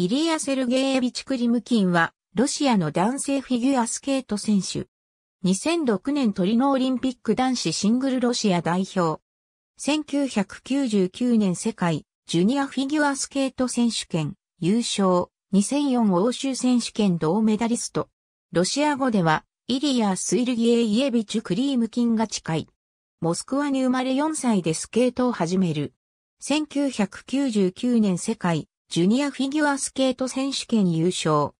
イリア・セルゲエビチ・クリムキンは、ロシアの男性フィギュアスケート選手。2006年トリノオリンピック男子シングルロシア代表。1999年世界ジュニアフィギュアスケート選手権優勝。2004欧州選手権銅メダリスト。ロシア語ではイリア・スイルギエイエビチュ・クリームキンが近い。モスクワに生まれ4歳でスケートを始める。1999年世界ジュニアフィギュアスケート選手権優勝。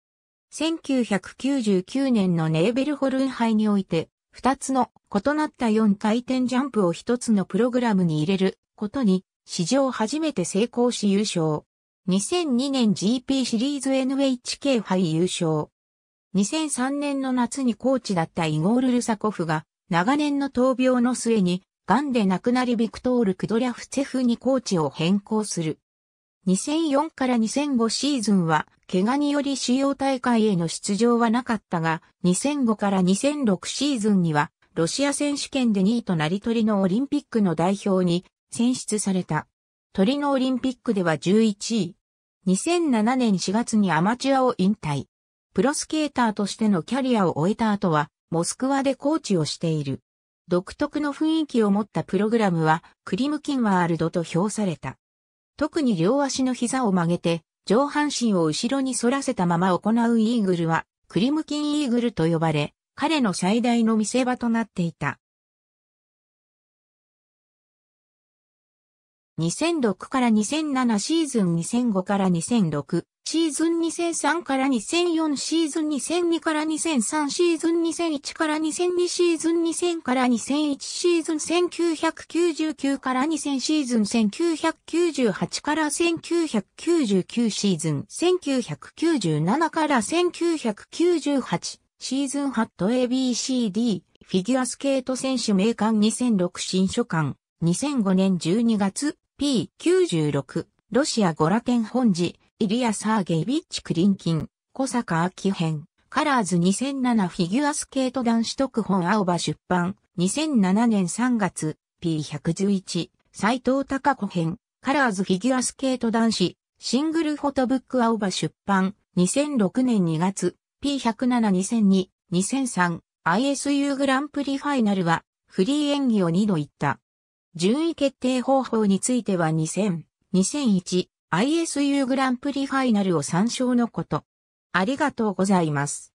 1999年のネーベルホルン杯において、2つの異なった4回転ジャンプを1つのプログラムに入れることに、史上初めて成功し優勝。2002年 GP シリーズ NHK 杯優勝。2003年の夏にコーチだったイゴール・ルサコフが、長年の闘病の末に、癌で亡くなりビクトール・クドリャフツェフにコーチを変更する。2004から2005シーズンは、怪我により主要大会への出場はなかったが、2005から2006シーズンには、ロシア選手権で2位となりトリノオリンピックの代表に選出された。トリノオリンピックでは11位。2007年4月にアマチュアを引退。プロスケーターとしてのキャリアを終えた後は、モスクワでコーチをしている。独特の雰囲気を持ったプログラムは、クリムキンワールドと評された。特に両足の膝を曲げて、上半身を後ろに反らせたまま行うイーグルは、クリムキンイーグルと呼ばれ、彼の最大の見せ場となっていた。2006から2007シーズン2005から2006シーズン2003から2004シーズン2002から2003シーズン2001から2002シーズン2000から2001シーズン1999から2000シーズン1998から1999シーズン1997から1998シーズンハット ABCD フィギュアスケート選手名鑑2006新書館2005年12月 P96 ロシアゴラ県本寺イリア・サーゲイビッチ・クリンキン、小坂明編、カラーズ2007フィギュアスケート男子特本青葉出版、2007年3月、P111、斎藤隆子編、カラーズフィギュアスケート男子、シングルフォトブック青葉出版、2006年2月、P107-2002、2003、ISU グランプリファイナルは、フリー演技を2度行った。順位決定方法については2000、2001、ISU グランプリファイナルを参照のこと。ありがとうございます。